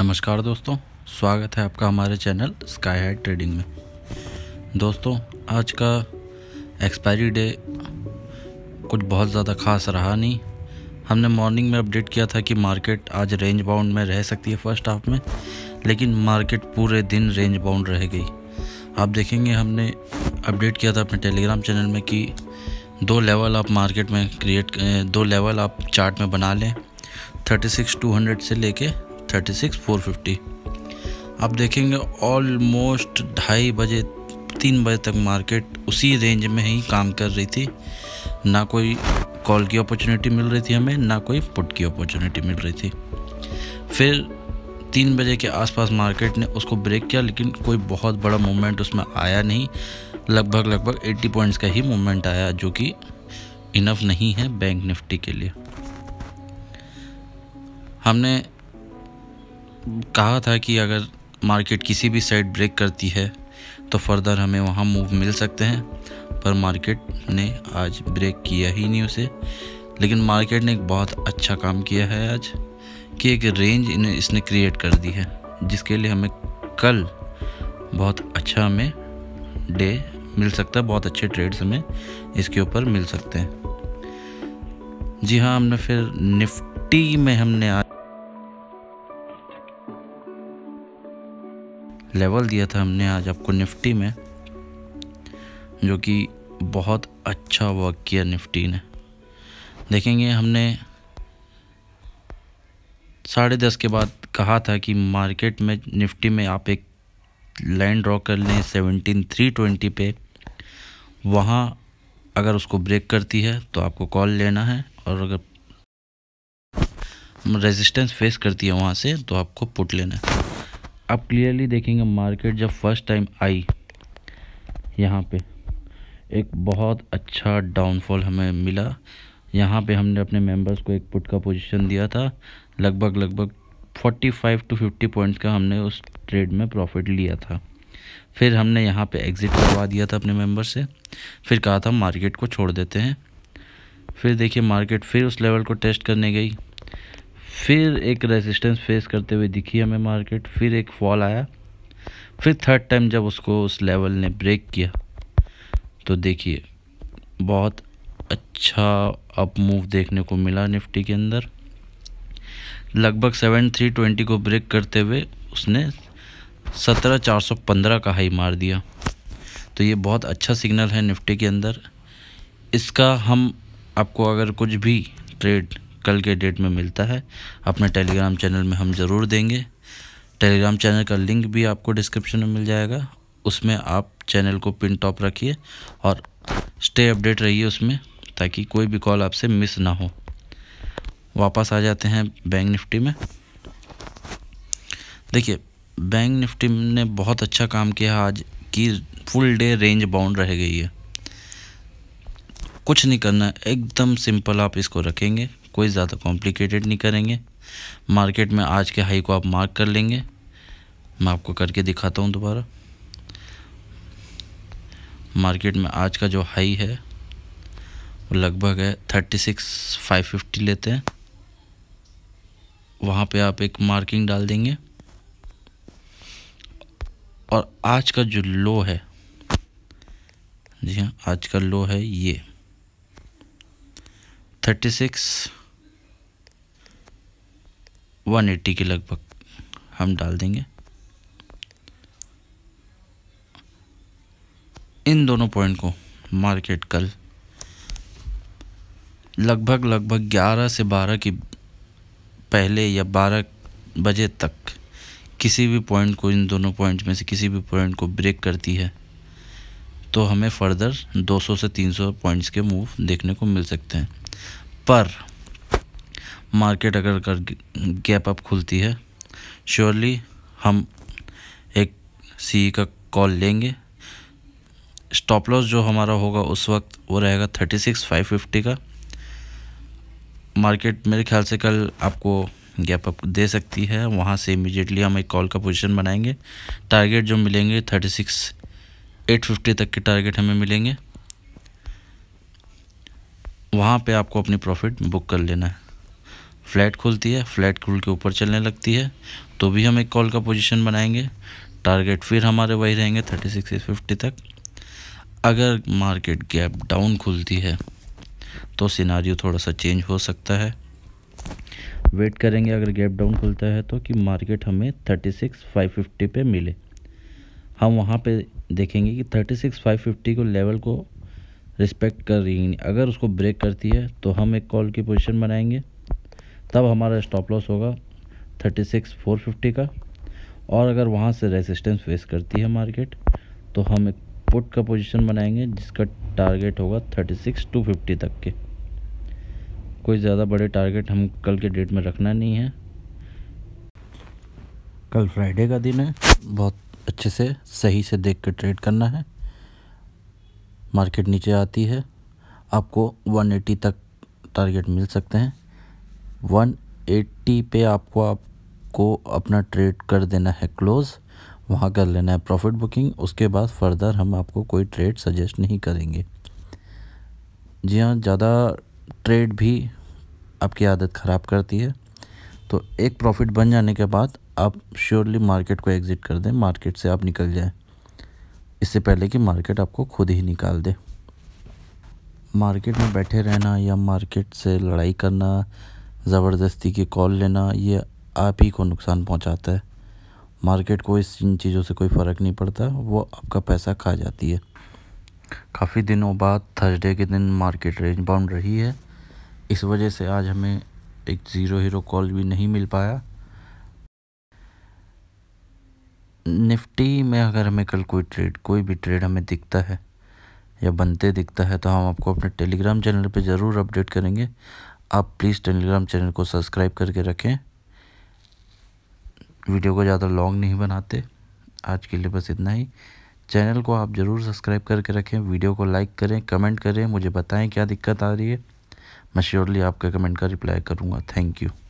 नमस्कार दोस्तों स्वागत है आपका हमारे चैनल स्काई हाई ट्रेडिंग में दोस्तों आज का एक्सपायरी डे कुछ बहुत ज़्यादा खास रहा नहीं हमने मॉर्निंग में अपडेट किया था कि मार्केट आज रेंज बाउंड में रह सकती है फर्स्ट हाफ में लेकिन मार्केट पूरे दिन रेंज बाउंड रह गई आप देखेंगे हमने अपडेट किया था अपने टेलीग्राम चैनल में कि दो लेवल आप मार्केट में क्रिएट दो लेवल आप चार्ट में बना लें थर्टी सिक्स टू हंड्रेड से लेके थर्टी सिक्स फोर फिफ्टी आप देखेंगे ऑलमोस्ट ढाई बजे तीन बजे तक मार्केट उसी रेंज में ही काम कर रही थी ना कोई कॉल की अपॉर्चुनिटी मिल रही थी हमें ना कोई पुट की अपॉर्चुनिटी मिल रही थी फिर तीन बजे के आसपास मार्केट ने उसको ब्रेक किया लेकिन कोई बहुत बड़ा मूवमेंट उसमें आया नहीं लगभग लगभग 80 पॉइंट्स का ही मूवमेंट आया जो कि इनफ नहीं है बैंक निफ्टी के लिए हमने कहा था कि अगर मार्केट किसी भी साइड ब्रेक करती है तो फर्दर हमें वहाँ मूव मिल सकते हैं पर मार्केट ने आज ब्रेक किया ही नहीं उसे लेकिन मार्केट ने एक बहुत अच्छा काम किया है आज कि एक रेंज इसने क्रिएट कर दी है जिसके लिए हमें कल बहुत अच्छा हमें डे मिल सकता है बहुत अच्छे ट्रेड्स हमें इसके ऊपर मिल सकते हैं जी हाँ हमने फिर निफ्टी में हमने आज लेवल दिया था हमने आज आपको निफ्टी में जो कि बहुत अच्छा वर्क किया निफ्टी ने देखेंगे हमने साढ़े दस के बाद कहा था कि मार्केट में निफ्टी में आप एक लाइन ड्रॉ कर लें सेवनटीन थ्री ट्वेंटी पे वहाँ अगर उसको ब्रेक करती है तो आपको कॉल लेना है और अगर रेजिस्टेंस फेस करती है वहाँ से तो आपको पुट लेना है आप क्लियरली देखेंगे मार्केट जब फर्स्ट टाइम आई यहाँ पे एक बहुत अच्छा डाउनफॉल हमें मिला यहाँ पे हमने अपने मेंबर्स को एक पुट का पोजीशन दिया था लगभग लगभग 45 टू 50 पॉइंट्स का हमने उस ट्रेड में प्रॉफिट लिया था फिर हमने यहाँ पे एग्ज़िट करवा दिया था अपने मेंबर से फिर कहा था मार्केट को छोड़ देते हैं फिर देखिए मार्केट फिर उस लेवल को टेस्ट करने गई फिर एक रेजिस्टेंस फेस करते हुए दिखी हमें मार्केट फिर एक फॉल आया फिर थर्ड टाइम जब उसको उस लेवल ने ब्रेक किया तो देखिए बहुत अच्छा अप मूव देखने को मिला निफ्टी के अंदर लगभग सेवन थ्री ट्वेंटी को ब्रेक करते हुए उसने सत्रह चार सौ पंद्रह का हाई मार दिया तो ये बहुत अच्छा सिग्नल है निफ्टी के अंदर इसका हम आपको अगर कुछ भी ट्रेड कल के डेट में मिलता है अपने टेलीग्राम चैनल में हम ज़रूर देंगे टेलीग्राम चैनल का लिंक भी आपको डिस्क्रिप्शन में मिल जाएगा उसमें आप चैनल को पिन टॉप रखिए और स्टे अपडेट रहिए उसमें ताकि कोई भी कॉल आपसे मिस ना हो वापस आ जाते हैं बैंक निफ्टी में देखिए बैंक निफ्टी ने बहुत अच्छा काम किया आज की फुल डे रेंज बाउंड रह गई है कुछ नहीं करना एकदम सिंपल आप इसको रखेंगे कोई ज़्यादा कॉम्प्लिकेटेड नहीं करेंगे मार्केट में आज के हाई को आप मार्क कर लेंगे मैं आपको करके दिखाता हूँ दोबारा मार्केट में आज का जो हाई है वो लगभग है थर्टी सिक्स फाइव फिफ्टी लेते हैं वहाँ पे आप एक मार्किंग डाल देंगे और आज का जो लो है जी हाँ आज का लो है ये थर्टी सिक्स वन एट्टी के लगभग हम डाल देंगे इन दोनों पॉइंट को मार्केट कल लगभग लगभग ग्यारह से बारह के पहले या बारह बजे तक किसी भी पॉइंट को इन दोनों पॉइंट में से किसी भी पॉइंट को ब्रेक करती है तो हमें फर्दर 200 से 300 पॉइंट्स के मूव देखने को मिल सकते हैं पर मार्केट अगर कर गैप अप खुलती है श्योरली हम एक सी e का कॉल लेंगे स्टॉप लॉस जो हमारा होगा उस वक्त वो रहेगा थर्टी सिक्स फाइव फिफ्टी का मार्केट मेरे ख्याल से कल आपको गैप अप दे सकती है वहाँ से इमिजिएटली हम एक कॉल का पोजीशन बनाएंगे टारगेट जो मिलेंगे थर्टी सिक्स एट फिफ्टी तक के टारगेट हमें मिलेंगे वहाँ पे आपको अपनी प्रॉफिट बुक कर लेना है फ्लैट खुलती है फ्लैट खुल के ऊपर चलने लगती है तो भी हम एक कॉल का पोजीशन बनाएंगे टारगेट फिर हमारे वही रहेंगे थर्टी सिक्स फिफ्टी तक अगर मार्केट गैप डाउन खुलती है तो सिनारी थोड़ा सा चेंज हो सकता है वेट करेंगे अगर गैप डाउन खुलता है तो कि मार्केट हमें थर्टी सिक्स फाइव फिफ्टी पे मिले हम वहाँ पे देखेंगे कि थर्टी सिक्स फाइव फिफ्टी को लेवल को रिस्पेक्ट कर रही है अगर उसको ब्रेक करती है तो हम एक कॉल की पोजीशन बनाएंगे तब हमारा स्टॉप लॉस होगा थर्टी सिक्स फोर फिफ्टी का और अगर वहाँ से रेजिस्टेंस फेस करती है मार्केट तो हम एक पुट का पोजीशन बनाएंगे जिसका टारगेट होगा थर्टी सिक्स टू फिफ्टी तक के कोई ज़्यादा बड़े टारगेट हम कल के डेट में रखना नहीं है कल फ्राइडे का दिन है बहुत अच्छे से सही से देख कर ट्रेड करना है मार्केट नीचे आती है आपको 180 तक टारगेट मिल सकते हैं 180 पे आपको आपको अपना ट्रेड कर देना है क्लोज़ वहाँ कर लेना है प्रॉफिट बुकिंग उसके बाद फर्दर हम आपको कोई ट्रेड सजेस्ट नहीं करेंगे जी हाँ ज़्यादा ट्रेड भी आपकी आदत ख़राब करती है तो एक प्रॉफिट बन जाने के बाद आप श्योरली मार्केट को एग्ज़िट कर दें मार्केट से आप निकल जाएं इससे पहले कि मार्केट आपको खुद ही निकाल दे मार्केट में बैठे रहना या मार्केट से लड़ाई करना ज़बरदस्ती के कॉल लेना ये आप ही को नुकसान पहुंचाता है मार्केट को इस इन चीज़ों से कोई फ़र्क नहीं पड़ता वो आपका पैसा खा जाती है काफ़ी दिनों बाद थर्सडे के दिन मार्केट रेंज बाउंड रही है इस वजह से आज हमें एक ज़ीरो हीरो कॉल भी नहीं मिल पाया निफ्टी में अगर हमें कल कोई ट्रेड कोई भी ट्रेड हमें दिखता है या बनते दिखता है तो हम आपको अपने टेलीग्राम चैनल पर ज़रूर अपडेट करेंगे आप प्लीज़ टेलीग्राम चैनल को सब्सक्राइब करके रखें वीडियो को ज़्यादा लॉन्ग नहीं बनाते आज के लिए बस इतना ही चैनल को आप ज़रूर सब्सक्राइब करके रखें वीडियो को लाइक करें कमेंट करें मुझे बताएं क्या दिक्कत आ रही है मैं श्योरली आपके कमेंट का रिप्लाई करूँगा थैंक यू